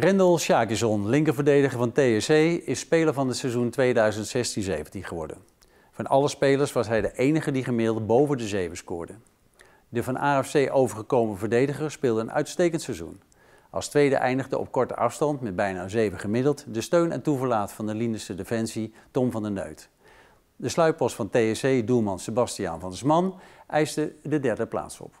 Rendel Sjagison, linkerverdediger van TSC, is speler van het seizoen 2016-17 geworden. Van alle spelers was hij de enige die gemiddeld boven de 7 scoorde. De van AFC overgekomen verdediger speelde een uitstekend seizoen. Als tweede eindigde op korte afstand met bijna 7 gemiddeld de steun en toeverlaat van de Lindense defensie Tom van der Neut. De sluitpost van TSC, doelman Sebastiaan van der Sman, eiste de derde plaats op.